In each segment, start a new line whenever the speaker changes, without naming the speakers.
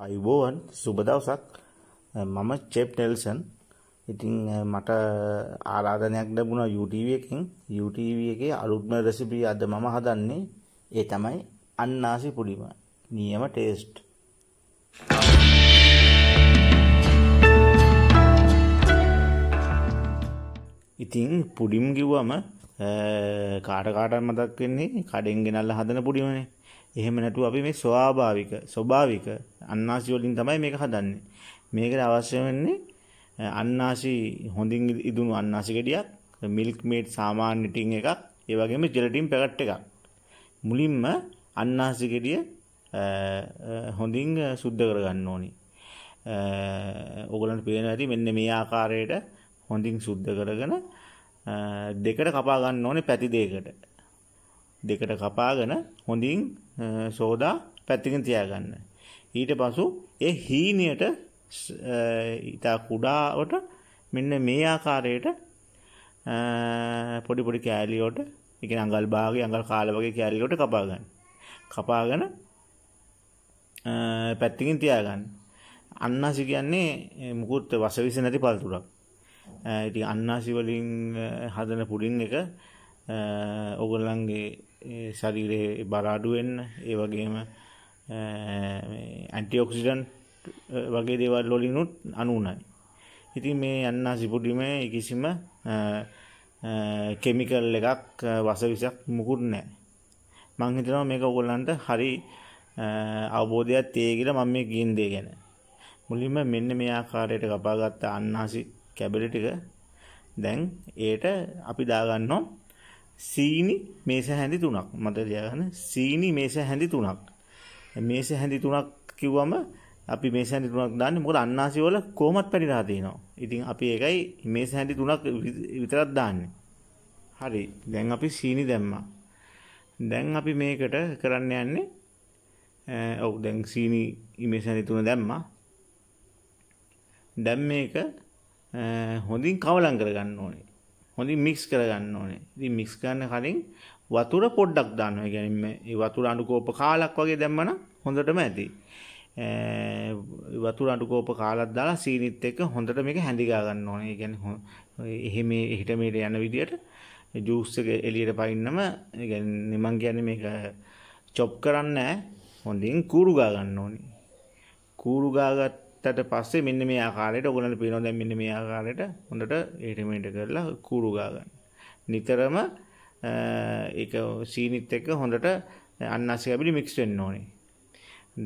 අයිබෝවන් සුබ දවසක් මම චෙප් ටෙල්සන් ඉතින් මට ආරාධනයක් ලැබුණා YouTube එකෙන් YouTube එකේ අලුත්ම රෙසිපි අද මම හදන්නේ ඒ තමයි අන්නාසි පුඩිම නියම ටේස්ට් ඉතින් පුඩිම් කිව්වම කාට කාටත් මතක් වෙන්නේ කඩෙන් ගෙනල්ලා හදන පුඩිමනේ එහෙම නැතුව අපි මේ ස්වාභාවික ස්වභාවික අන්නාසි වලින් තමයි මේක හදන්නේ. මේකට අවශ්‍ය වෙන්නේ අන්නාසි හොඳින් ඉදුණු අන්නාසි ගෙඩියක්, මිල්ක් මේඩ් සාමාන්‍ය ටින් එකක්, ඒ වගේම ජෙලටින් පැකට් එකක්. මුලින්ම අන්නාසි ගෙඩිය හොඳින් සුද්ධ කරගන්න ඕනි. ඔගලන්ට පේනවා ඇති මෙන්න මේ ආකාරයට හොඳින් සුද්ධ කරගෙන දෙකට කපා ගන්න ඕනේ පැති දෙකකට. දෙකට කපාගෙන හොඳින් සෝදා පැත්තකින් තියාගන්න. ඊට පසු ඒ හීනයට ඉතා කුඩාවට මෙන්න මේ ආකාරයට පොඩි පොඩි කෑලියෝට එක අඟල් භාගේ අඟල් කාල වගේ කෑලියෝට කපාගන්න. කපාගෙන පැත්තිකින් තියාගන්න. අන්නාසි කියන්නේ මුකුත් වසවිස නැති පල්තුරක්. ඉතින් අන්නාසි වලින් හදන පුඩින් එක ඔගොල්ලන්ගේ ශරීරයේ බරාඩුවෙන්න ඒ වගේම ඇන්ටිඔක්සිඩන් වගේ දේවල් ලොලිනුත් අනුනයි. ඉතින් මේ යන්න සිපුඩිමේ කිසිම කෙමිකල් එකක් වසවිසක් මුකුත් නෑ. මංහිතනවා මේක ඔගොල්ලන්ට හරි අවබෝධයක් තේගෙන මම මේ ගින් දේ ගැන. මුලින්ම මෙන්න මේ ආකාරයට කපාගත්ත අන්නාසි කැබලි ටික දැන් ඒට අපි දාගන්නවා සීනි මේස හැඳි තුනක් මත දයාගන්න සීනි මේස හැඳි තුනක් මේස හැඳි තුනක් කිව්වම අපි මේස හැඳි තුනක් දාන්නේ මොකද අන්නාසි වල කොහොමත් පැනිරා තිනවා ඉතින් අපි ඒකයි මේස හැඳි තුනක් විතරක් දාන්නේ හරි දැන් අපි සීනි දැම්මා දැන් අපි මේකට කරන්න යන්නේ ඔව් දැන් සීනි මේස හැඳි තුන දැම්මා දැන් මේක හොඳින් කවලම් කරගන්න ඕනේ හොඳින් මික්ස් කරගන්න ඕනේ. ඉතින් මික්ස් කරන්න කලින් වතුර පොඩ්ඩක් දාන්න ඕනේ. يعني මේ වතුර අනුකෝප කාලක් වගේ දැම්මම හොඳටම ඇති. වතුර අනුකෝප කාලක් දාලා සීනිත් එක්ක හොඳට මේක හැඳිගා ගන්න ඕනේ. يعني එහෙම හිට මෙහෙට යන විදියට ජූස් එක එළියට පයින්නම يعني මම කියන්නේ මේක චොප් කරන්නේ හොඳින් කූරු ගා ගන්න ඕනේ. කූරු ගාගත් ගත්තට පස්සේ මෙන්න මේ ආකාරයට ඔයගොල්ලන්ට පේනවා දැන් මෙන්න මේ ආකාරයට හොඳට ඒටිමේට් කරලා කූරු ගා ගන්න. නිතරම ඒක සීනිත් එක්ක හොඳට අන්නාසිකබිලි මික්ස් වෙන්න ඕනේ.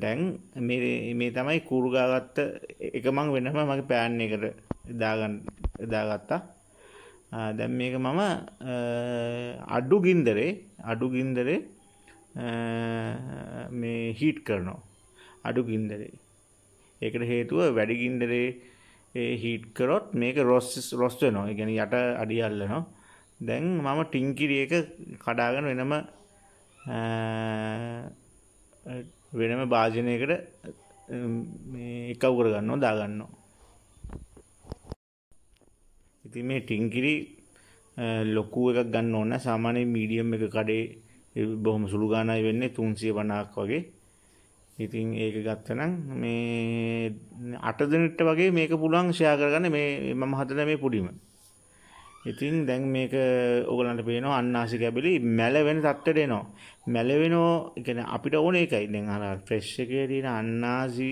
දැන් මේ මේ තමයි කූරු ගාගත්ත එක මම වෙනම මගේ පෑන් එකට දාගන්න දාගත්තා. දැන් මේක මම අඩු ගින්දරේ අඩු ගින්දරේ මේ හීට් කරනවා. අඩු ගින්දරේ ඒකට හේතුව වැඩිගින්දරේ හීට් කරොත් මේක රොස් රොස් වෙනවා ගැන යට අඩියල්ලනවා දැන් මම ටිංකිරියක කඩාගෙන වෙනම වෙනම භාජනයකට එකව් කරගන්නවා දාගන්නවා ඉතින් මේ ටිංකිරි ලොකු එකක් ගන්න ඕන සාමාන්‍ය මීඩියම් එක කඩේ බොහොම සුළු ගානයි වෙන්නේ තුන්සිය පණාක් වගේ ඉතින් ඒක ගත්තනම් මේ අට දෙනෙට වගේ මේක පුළුවන් ෂෙයා කරගන්න මේ මම හදන මේ පුඩිම. ඉතින් දැන් මේක ඔයගලන්ට පේනවා අන්නාසි කැබලි මැල වෙන තත්ත්වයට එනවා. මැල වෙනෝ කියන්නේ අපිට ඕනේ ඒකයි. දැන් අර ෆ්‍රෙෂ් එකේ තියෙන අන්නාසි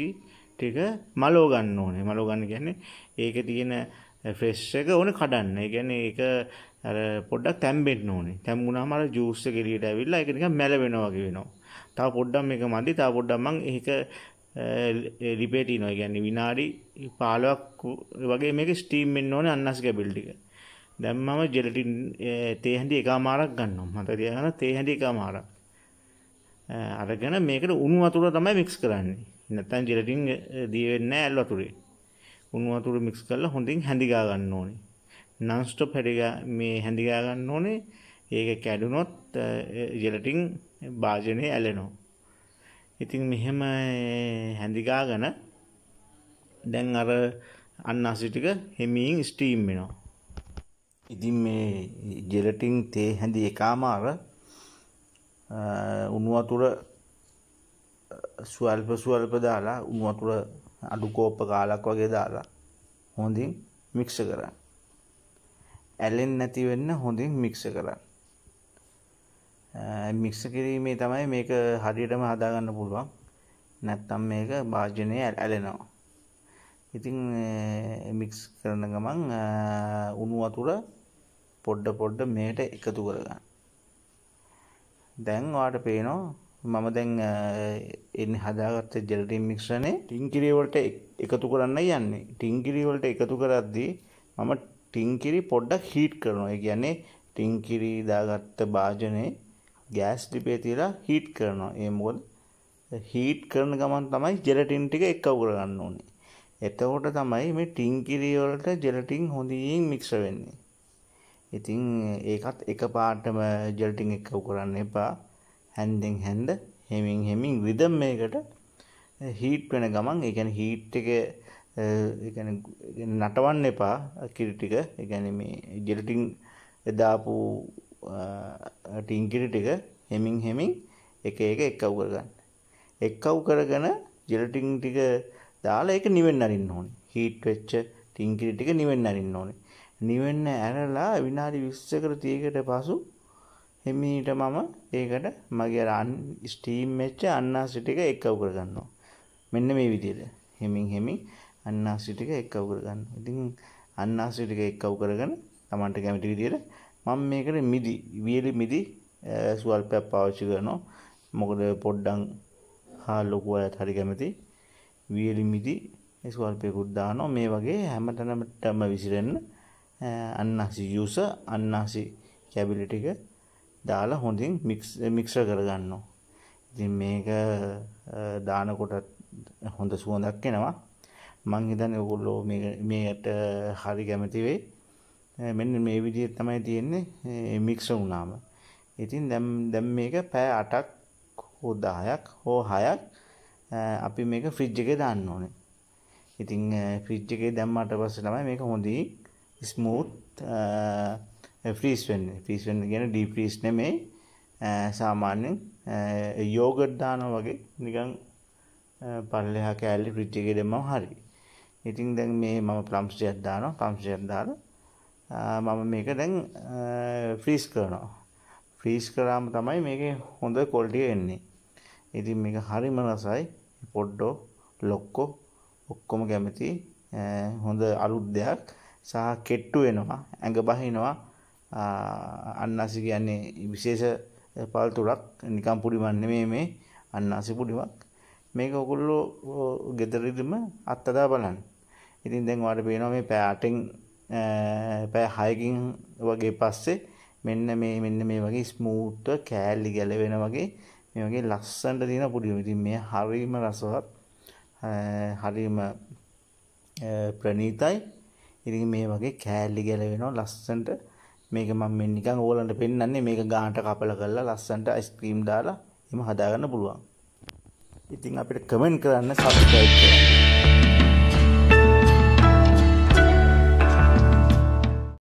ටික මලෝ ගන්න ඕනේ. මලෝ ගන්න කියන්නේ ඒකේ තියෙන ෆ්‍රෙෂ් එක ඕනේ කඩන්න. ඒ කියන්නේ ඒක අර පොඩ්ඩක් තැම්බෙන්න ඕනේ. තැම්බුණාම අර ජූස් එක එළියට ඇවිල්ලා ඒක නිකන් මැල වෙනවා වගේ වෙනවා. තව පොඩ්ඩම් එක මදි තව පොඩ්ඩම් මං ඒක රිපේටි නොයි ගැන්නේ විනාඩි පාලුවක් වගේ මේක ස්ටීම් වෙන්න ඕනේ අන්නස් ගැබෙල් ටික දැන් මම ජෙලටින් තේ හැඳි එකමාරක් ගන්නවා මට තියාගෙන තේ හැඳි එකමාරක් අරගෙන මේකට උණු වතුර තමයි මික්ස් කරන්නේ නැත්නම් ජෙලටින් දී වෙන්නේ නැහැ ඇල් වතුරේ උණු වතුර මික්ස් කරලා හොඳින් හැඳි ගා ගන්න ඕනේ non stop හැඳි මේ හැඳි ගා ගන්න ඕනේ ඒක කැඩුනොත් ඉජලටින් භාජනය ඇලෙනෝ. ඉතින් මෙහෙම හැඳිකාගන දැන් අර අන්නාසිටික හෙමීන් ස්ටීම් වෙනවා. ඉතින් මේ ජෙලටින් තේ හැඳි එකාමාර උනුවතුර ස්වල්ප ස්වල්ප දාලා උනුවතුර අඩු කෝප්ප කාලක් වගේ දාලා හොඳින් මික්ස කරන්න. ඇලෙන් නැති වෙන්න හොඳින් මික්ස කරන්න. මික්ස කිරීමේ තමයි මේක හරියටම හදාගන්න පුළුවන් නැත්තම් මේක භාජනය ඇලෙනවා ඉතින් මික්ස් කරන ගමන් උණු වතුර පොඩ්ඩ පොඩ්ඩ මේට එකතු කරගන්න දැන් වාට පේනවා මම දැන් එන්න හදාගත්ත ජෙලටින් මික්ෂනේ ටිංකිරීවලට එකතු කරන්න යන්නේ ටිංකිරීවලට එකතු කරද්දී මම ටිංකිරි පොඩ්ඩක් හීට් කරනවා ඒ කියන්නේ ටිංකිරි දාගත්ත භාජනේ ගෑස් ලිපේ තියලා හීට් කරනවා ඒ මොකද හීට් කරන ගමන් තමයි ජෙලටින් ටික එක්කව කරගන්න ඕනේ. එතකොට තමයි මේ ටින්කිරි වලට ජෙලටින් හොඳින් මික්ස් වෙන්නේ. ඉතින් ඒකත් එකපාරටම ජෙලටින් එක්කව කරන්න එපා. හැන්දෙන් හැන්ද හෙමින් හෙමින් රිදම් එකකට හීට් වෙන ගමන් ඒ කියන්නේ හීට් එක ඒ කියන්නේ නටවන්න එපා කිරි ටික. ඒ කියන්නේ මේ ජෙලටින් දාපු ටිංගිරි ටික හෙමින් හෙමින් එක එක එක්කව් කරගන්න. එක්කව් කරගෙන ජෙලටින් ටික දාලා ඒක නිවෙන්න අරින්න ඕනේ. හීට් වෙච්ච ටිංගිරි ටික නිවෙන්න අරින්න ඕනේ. නිවෙන්න ඇරලා විනාඩි 20කට 30කට පසු හෙමිනිට මම ඒකට මගේ අර ස්ටීම් වෙච්ච අන්නාසි ටික එක්කව් කරගන්නවා. මෙන්න මේ විදිහට. හෙමින් හෙමින් අන්නාසි ටික එක්කව් කරගන්නවා. ඉතින් අන්නාසි ටික එක්කව් කරගෙන Tamanට කැමති විදිහට මම මේකට මිදි වියලි මිදි ස්වල්පයක් පාවිච්චි කරනවා මොකද පොඩ්ඩන් හා ලොකු අයත් හරි කැමති වියලි මිදි ස්වල්පයකුත් දානවා මේ වගේ හැම තැනටම විසිරෙන්න අන්නාසි යුස අන්නාසි කැබිලි ටික දාලා හොඳින් මික්ස් මික්සර් කරගන්නවා ඉතින් මේක දානකොටත් හොඳ සුවඳක් එනවා මං හිතන්නේ ඔයගොල්ලෝ මේකට හරි කැමති වෙයි මෙන්න මේ විදිහට තමයි තියෙන්නේ මික්ස වුණාම. ඉතින් දැන් දැන් මේක පැය 8ක් හෝ 10ක් හෝ 6ක් අපි මේක ෆ්‍රිජ් එකේ දාන්න ඕනේ. ඉතින් ෆ්‍රිජ් එකේ දැම්මාට පස්සේ තමයි මේක හොඳින් ස්මූත් ෆ්‍රීස් වෙන්නේ. ෆ්‍රීස් වෙන්නේ කියන්නේ ඩීප් ෆ්‍රීස් නෙමෙයි. සාමාන්‍යයෙන් යෝගට් දානවා වගේ නිකන් පල්ලෙහා කෑල්ල ෆ්‍රිජ් එකේ දැම්මම හරියි. ඉතින් දැන් මේ මම ප්ලම්ස් ටිකක් දානවා ප්ලම්ස් ටිකක් දාලා මම මේක දැන් ෆ්‍රීස් කරනවා ෆ්‍රීස් කරාම තමයි මේක හොඳ කොල්ටිය එන්නේ ඉතින් මේක හරිම රසයි පොඩ්ඩෝ ලොක්කෝ ඔක්කොම කැමති හොඳ අලුත් දෙයක් සහ කෙට්ටු වෙනවා ඇඟ බහිනවා අන්නාසි කියන්නේ විශේෂ පල්තුරක් නිකම් පුඩිමන් නෙමෙයි මේ අන්නාසි පුඩිමක් මේක ඔගොල්ලෝ ගෙදරින්ම අත්දැක බලන්න. ඉතින් දැන් ඔයාලට පේනවා මේ පෑටෙන් පැය හයකින් වගේ පස්සේ මෙන්න මේ මෙන්න මේ වගේ ස්මූට්ට කෑල්ලි ගැලවෙන වගේ මේ වගේ ලස්සන්ට තියෙන පුඩියම ඉතින් මේ හරීම රසවත් හරීම ප්‍රණීතයි ඉතින් මේ වගේ කෑල්ලි ගැලවෙනවා ලස්සන්ට මේක මම මෙන්න නිකන් ඕලන්ට පෙන්නන්නේ මේක ගානට කපල කරලා ලස්සන්ට අයිස්ක්‍රීම් දාලා එහෙම හදාගන්න පුළුවන් ඉතින් අපිට කමෙන්ට් කරන්න සබ්ස්ක්‍රයිබ් කරන්න